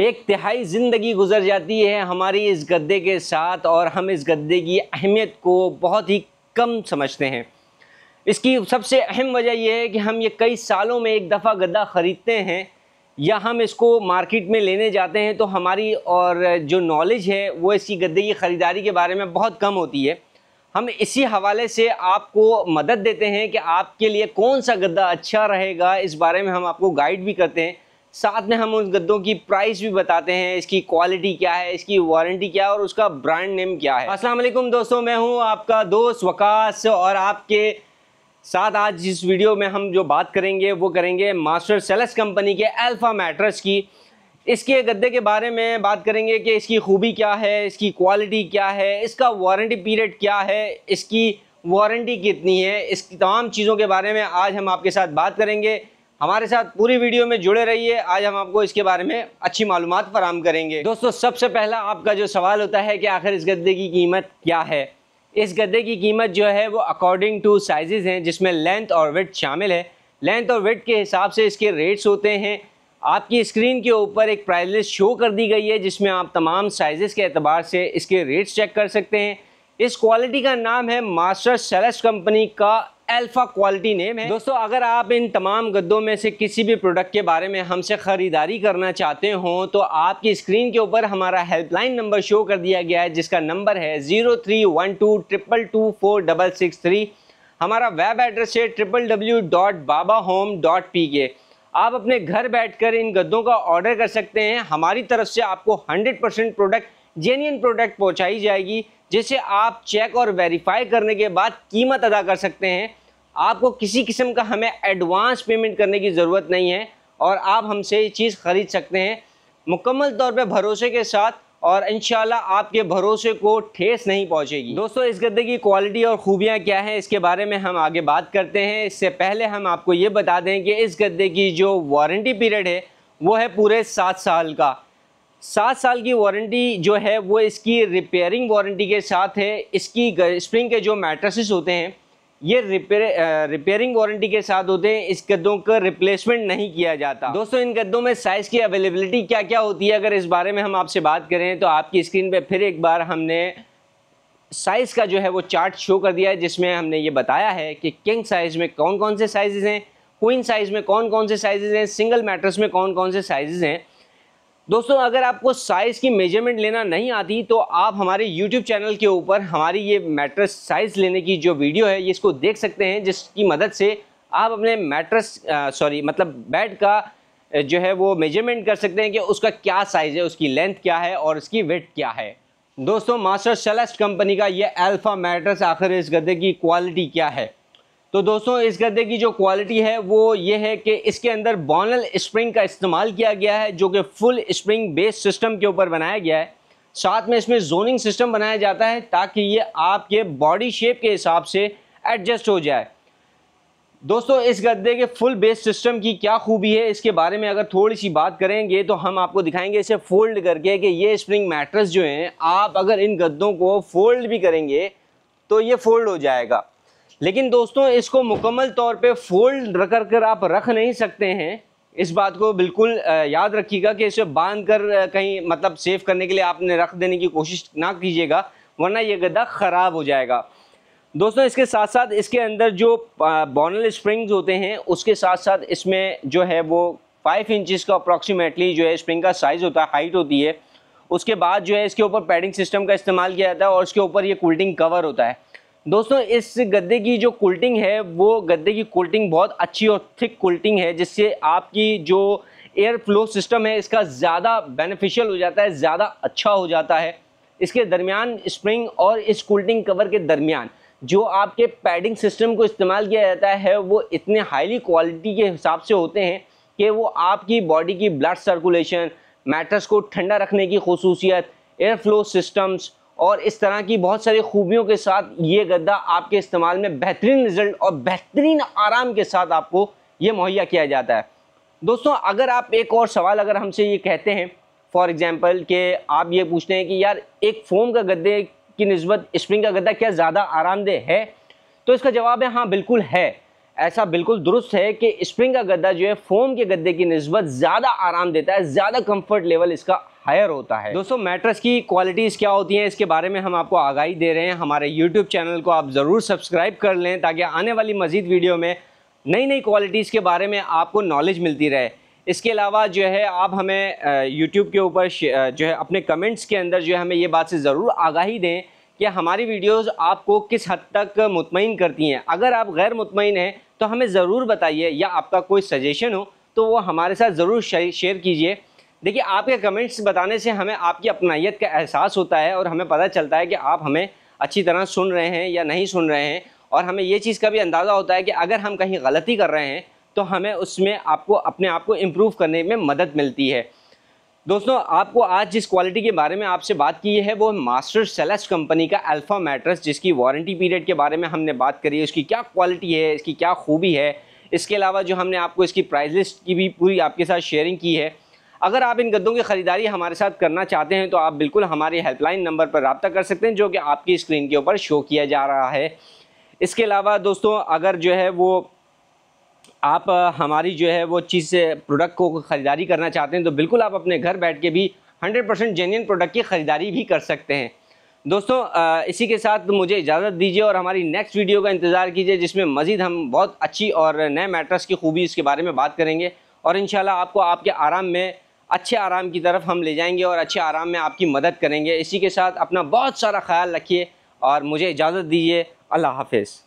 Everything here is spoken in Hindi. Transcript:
एक तिहाई ज़िंदगी गुजर जाती है हमारी इस गद्दे के साथ और हम इस गद्दे की अहमियत को बहुत ही कम समझते हैं इसकी सबसे अहम वजह यह है कि हम ये कई सालों में एक दफ़ा गद्दा ख़रीदते हैं या हम इसको मार्केट में लेने जाते हैं तो हमारी और जो नॉलेज है वो इसकी गद्दे की ख़रीदारी के बारे में बहुत कम होती है हम इसी हवाले से आपको मदद देते हैं कि आपके लिए कौन सा गद्दा अच्छा रहेगा इस बारे में हम आपको गाइड भी करते हैं साथ में हम उन गद्दों की प्राइस भी बताते हैं इसकी क्वालिटी क्या है इसकी वारंटी क्या है और उसका ब्रांड नेम क्या है असलम दोस्तों मैं हूँ आपका दोस्त वकास और आपके साथ आज इस वीडियो में हम जो बात करेंगे वो करेंगे मास्टर सेलेस कंपनी के अल्फ़ा मैट्रस की इसके गद्दे के बारे में बात करेंगे कि इसकी खूबी क्या है इसकी क्वालिटी क्या है इसका वारंटी पीरियड क्या है इसकी वारंटी कितनी है इस तमाम चीज़ों के बारे में आज हम आपके साथ बात करेंगे हमारे साथ पूरी वीडियो में जुड़े रहिए आज हम आपको इसके बारे में अच्छी मालूम फराम करेंगे दोस्तों सबसे पहला आपका जो सवाल होता है कि आखिर इस गद्दे की कीमत क्या है इस गद्दे की कीमत जो है वो अकॉर्डिंग टू साइजेज़ हैं जिसमें लेंथ और वेट शामिल है लेंथ और वेट के हिसाब से इसके रेट्स होते हैं आपकी स्क्रीन के ऊपर एक प्राइस लिस्ट शो कर दी गई है जिसमें आप तमाम साइजेस के अतबार से इसके रेट्स चेक कर सकते हैं इस क्वालिटी का नाम है मास्टर सेलेस कंपनी का अल्फ़ा क्वालिटी नेम है दोस्तों अगर आप इन तमाम गद्दों में से किसी भी प्रोडक्ट के बारे में हमसे ख़रीदारी करना चाहते हों तो आपकी स्क्रीन के ऊपर हमारा हेल्पलाइन नंबर शो कर दिया गया है जिसका नंबर है zero three one two triple two four double six three हमारा वेब एड्रेस है triple W dot baba home dot P K आप अपने घर कर इन गद्दों का ऑर्डर कर सकते हैं हमारी तरफ से आपको hundred percent product genuine product पहुँचाई जाएगी जिसे आप चेक और वेरीफाई करने के बाद कीमत अदा कर सकते हैं आपको किसी किस्म का हमें एडवांस पेमेंट करने की ज़रूरत नहीं है और आप हमसे ये चीज़ ख़रीद सकते हैं मुकम्मल तौर पे भरोसे के साथ और इन आपके भरोसे को ठेस नहीं पहुंचेगी दोस्तों इस गद्दे की क्वालिटी और ख़ूबियाँ क्या हैं इसके बारे में हम आगे बात करते हैं इससे पहले हम आपको ये बता दें कि इस गद्दे की जो वारंटी पीरियड है वो है पूरे सात साल का सात साल की वारंटी जो है वो इसकी रिपेयरिंग वारंटी के साथ है इसकी स्प्रिंग के जो मैट्रेसेस होते हैं ये रिपेयर रिपेयरिंग वारंटी के साथ होते हैं इस गद्दों का रिप्लेसमेंट नहीं किया जाता दोस्तों इन गद्दों में साइज़ की अवेलेबिलिटी क्या क्या होती है अगर इस बारे में हम आपसे बात करें तो आपकी स्क्रीन पर फिर एक बार हमने साइज़ का जो है वो चार्ट शो कर दिया है जिसमें हमने ये बताया है कि किंग साइज़ में कौन कौन से साइज़ हैं क्वीन साइज़ में कौन कौन से साइज़ हैं सिंगल मैट्रस में कौन कौन से साइज़ हैं दोस्तों अगर आपको साइज़ की मेजरमेंट लेना नहीं आती तो आप हमारे YouTube चैनल के ऊपर हमारी ये मैट्रेस साइज़ लेने की जो वीडियो है ये इसको देख सकते हैं जिसकी मदद से आप अपने मैट्रेस सॉरी मतलब बेड का जो है वो मेजरमेंट कर सकते हैं कि उसका क्या साइज़ है उसकी लेंथ क्या है और उसकी वेट क्या है दोस्तों मास्टर सेलेस्ट कंपनी का ये अल्फ़ा मैट्रेस आखिर इस गद्दे की क्वालिटी क्या है तो दोस्तों इस गद्दे की जो क्वालिटी है वो ये है कि इसके अंदर बॉनल स्प्रिंग का इस्तेमाल किया गया है जो कि फुल स्प्रिंग बेस सिस्टम के ऊपर बनाया गया है साथ में इसमें जोनिंग सिस्टम बनाया जाता है ताकि ये आपके बॉडी शेप के हिसाब से एडजस्ट हो जाए दोस्तों इस गद्दे के फुल बेस सिस्टम की क्या खूबी है इसके बारे में अगर थोड़ी सी बात करेंगे तो हम आपको दिखाएंगे इसे फोल्ड करके कि ये स्प्रिंग मैट्रेस जो हैं आप अगर इन गद्दों को फोल्ड भी करेंगे तो ये फोल्ड हो जाएगा लेकिन दोस्तों इसको मुकम्मल तौर पे फोल्ड रख कर आप रख नहीं सकते हैं इस बात को बिल्कुल याद रखिएगा कि इसे बांध कर कहीं मतलब सेव करने के लिए आपने रख देने की कोशिश ना कीजिएगा वरना ये गद्दा ख़राब हो जाएगा दोस्तों इसके साथ साथ इसके अंदर जो बॉनल स्प्रिंग्स होते हैं उसके साथ साथ इसमें जो है वो फाइव इंचज़ का अप्रॉक्सीमेटली जो है स्प्रिंग का साइज़ होता है हाइट होती है उसके बाद जो है इसके ऊपर पैडिंग सिस्टम का इस्तेमाल किया जाता है और उसके ऊपर ये कूल्टिंग कवर होता है दोस्तों इस गद्दे की जो कोल्टिंग है वो गद्दे की कोल्टिंग बहुत अच्छी और थिक कोल्टिंग है जिससे आपकी जो एयर फ्लो सिस्टम है इसका ज़्यादा बेनिफिशियल हो जाता है ज़्यादा अच्छा हो जाता है इसके दरमियान स्प्रिंग और इस कोल्टिंग कवर के दरमियान जो आपके पैडिंग सिस्टम को इस्तेमाल किया जाता है वो इतने हाईली क्वालिटी के हिसाब से होते हैं कि वो आपकी बॉडी की ब्लड सर्कुलेशन मैट्रस को ठंडा रखने की खसूसियत एयर फ्लो सिस्टम्स और इस तरह की बहुत सारी खूबियों के साथ ये गद्दा आपके इस्तेमाल में बेहतरीन रिजल्ट और बेहतरीन आराम के साथ आपको ये मुहैया किया जाता है दोस्तों अगर आप एक और सवाल अगर हमसे ये कहते हैं फॉर एग्ज़ाम्पल कि आप ये पूछते हैं कि यार एक फ़ोम का गद्दे की नस्बत स्प्रिंग का गद्दा क्या ज़्यादा आरामदेह है तो इसका जवाब है हाँ बिल्कुल है ऐसा बिल्कुल दुरुस्त है कि स्प्रिंग का गद्दा जो है फोम के गद्दे की नस्बत ज़्यादा आराम देता है ज़्यादा कंफर्ट लेवल इसका हायर होता है दोस्तों मैट्रेस की क्वालिटीज़ क्या होती हैं इसके बारे में हम आपको आगाही दे रहे हैं हमारे यूट्यूब चैनल को आप ज़रूर सब्सक्राइब कर लें ताकि आने वाली मज़ीद वीडियो में नई नई क्वालिटीज़ के बारे में आपको नॉलेज मिलती रहे इसके अलावा जो है आप हमें यूट्यूब के ऊपर जो है अपने कमेंट्स के अंदर जो है हमें ये बात से ज़रूर आगाही दें कि हमारी वीडियोस आपको किस हद तक मुतमिन करती हैं अगर आप गैर मुतमिन हैं तो हमें ज़रूर बताइए या आपका कोई सजेशन हो तो वो हमारे साथ ज़रूर शेयर कीजिए देखिए आपके कमेंट्स बताने से हमें आपकी अपनाइत का एहसास होता है और हमें पता चलता है कि आप हमें अच्छी तरह सुन रहे हैं या नहीं सुन रहे हैं और हमें ये चीज़ का भी अंदाज़ा होता है कि अगर हम कहीं गलती कर रहे हैं तो हमें उसमें आपको अपने आप को इम्प्रूव करने में मदद मिलती है दोस्तों आपको आज जिस क्वालिटी के बारे में आपसे बात की है वो मास्टर सेलेस्ट कंपनी का अल्फ़ा मैट्रेस जिसकी वारंटी पीरियड के बारे में हमने बात करी है उसकी क्या क्वालिटी है इसकी क्या खूबी है इसके अलावा जो हमने आपको इसकी प्राइस लिस्ट की भी पूरी आपके साथ शेयरिंग की है अगर आप इन गद्दों की ख़रीदारी हमारे साथ करना चाहते हैं तो आप बिल्कुल हमारे हेल्पलाइन नंबर पर रबता कर सकते हैं जो कि आपकी स्क्रीन के ऊपर शो किया जा रहा है इसके अलावा दोस्तों अगर जो है वो आप हमारी जो है वो चीज़ से प्रोडक्ट को ख़रीदारी करना चाहते हैं तो बिल्कुल आप अपने घर बैठ के भी 100 परसेंट जेन्यन प्रोडक्ट की ख़रीदारी भी कर सकते हैं दोस्तों इसी के साथ मुझे इजाज़त दीजिए और हमारी नेक्स्ट वीडियो का इंतज़ार कीजिए जिसमें मज़ीद हम बहुत अच्छी और नए मैट्रस की खूबी इसके बारे में बात करेंगे और इन आपको आपके आराम में अच्छे आराम की तरफ हम ले जाएंगे और अच्छे आराम में आपकी मदद करेंगे इसी के साथ अपना बहुत सारा ख्याल रखिए और मुझे इजाज़त दीजिए अल्लाह हाफिज़